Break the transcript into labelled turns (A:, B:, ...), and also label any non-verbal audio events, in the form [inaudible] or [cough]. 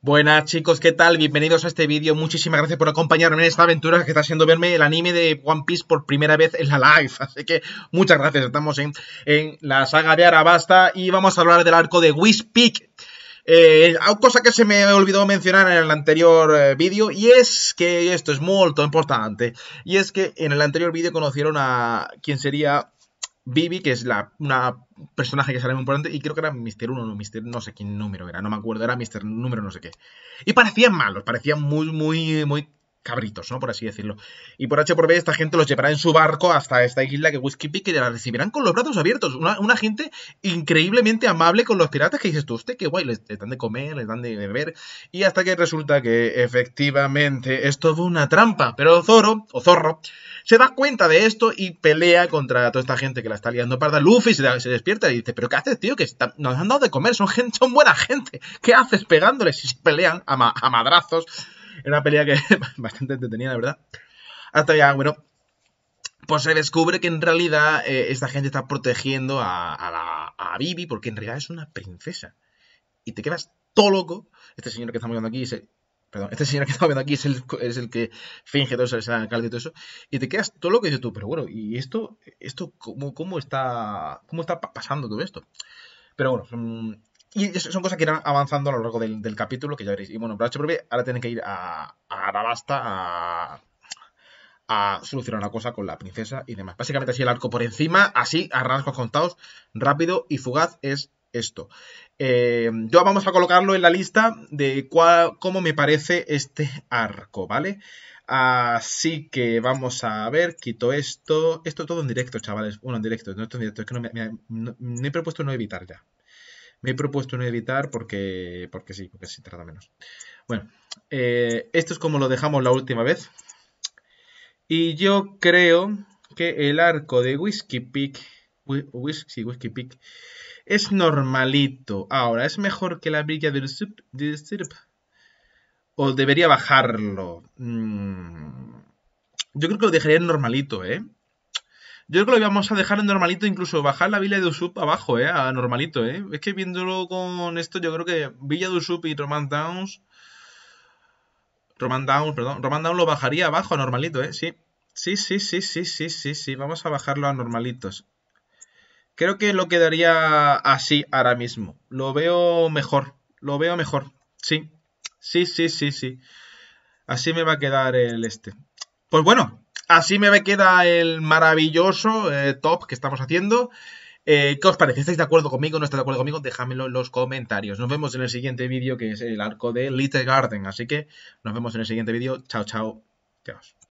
A: Buenas chicos, ¿qué tal? Bienvenidos a este vídeo. Muchísimas gracias por acompañarme en esta aventura que está siendo verme el anime de One Piece por primera vez en la live. [laughs] Así que muchas gracias. Estamos en, la saga de Arabasta y vamos a hablar del arco de Peak. Eh, cosa que se me olvidó mencionar en el anterior eh, vídeo y es que esto es muy importante. Y es que en el anterior vídeo conocieron a quien sería Vivi, que es la, una personaje que sale muy importante, y creo que era Mister 1, no, Mister no sé qué número era, no me acuerdo, era Mister número no sé qué. Y parecían malos, parecían muy, muy, muy cabritos, ¿no? Por así decirlo. Y por H por B, esta gente los llevará en su barco hasta esta isla que Whiskey Peak y la recibirán con los brazos abiertos. Una, gente increíblemente amable con los piratas que dices tú, usted qué guay, les, dan de comer, les dan de beber. Y hasta que resulta que efectivamente es todo una trampa. Pero Zoro, o Zorro, se da cuenta de esto y pelea contra toda esta gente que la está liando parda. Luffy se, despierta y dice, pero ¿qué haces, tío? Que nos han dado de comer, son, gente, son buena gente. ¿Qué haces pegándoles? Y se pelean a madrazos era una pelea que [laughs] bastante entretenida, la verdad. Hasta ya, bueno, pues se descubre que en realidad eh, esta gente está protegiendo a, a, porque en realidad es una princesa. Y te quedas todo loco. Este señor que estamos viendo aquí es el, perdón, este que estamos aquí es el, que finge todo eso, es el y todo eso. Y te quedas todo loco y dices tú, pero bueno, ¿y esto, esto cómo, cómo está, cómo está pasando todo esto? Pero bueno, y son cosas que irán avanzando a lo largo del, capítulo, que ya veréis. Y bueno, ahora tienen que ir a, Arabasta a, a solucionar una cosa con la princesa y demás. Básicamente así el arco por encima, así, a rasgos contados, rápido y fugaz es esto. Eh, yo vamos a colocarlo en la lista de cómo me parece este arco, ¿vale? Así que vamos a ver, quito esto. Esto todo en directo, chavales. Bueno, en directo, no esto en directo. Es que me he propuesto no evitar ya. Me he propuesto no editar porque, porque sí, porque se tarda menos. Bueno, eh, esto es como lo dejamos la última vez. Y yo creo que el arco de Whisky Peak, Whisky whisky Peak, es normalito. Ahora, ¿es mejor que la brilla del sub, ¿O debería bajarlo? Mm, yo creo que lo dejaría normalito, ¿eh? Yo creo que lo vamos a dejar en normalito, incluso bajar la Villa de Usup abajo, ¿eh? A normalito, ¿eh? Es que viéndolo con esto, yo creo que Villa de Usup y Roman Downs... Roman Downs, perdón. Roman Downs lo bajaría abajo a normalito, ¿eh? Sí. Sí, sí, sí, sí, sí, sí, sí. Vamos a bajarlo a normalitos. Creo que lo quedaría así ahora mismo. Lo veo mejor. Lo veo mejor. Sí. Sí, sí, sí, sí. Así me va a quedar el este. Pues bueno, Así me queda el maravilloso eh, top que estamos haciendo. Eh, ¿Qué os parece? ¿Estáis de acuerdo conmigo? ¿No estáis de acuerdo conmigo? déjamelo en los comentarios. Nos vemos en el siguiente vídeo, que es el arco de Little Garden. Así que nos vemos en el siguiente vídeo. Chao, chao. chao.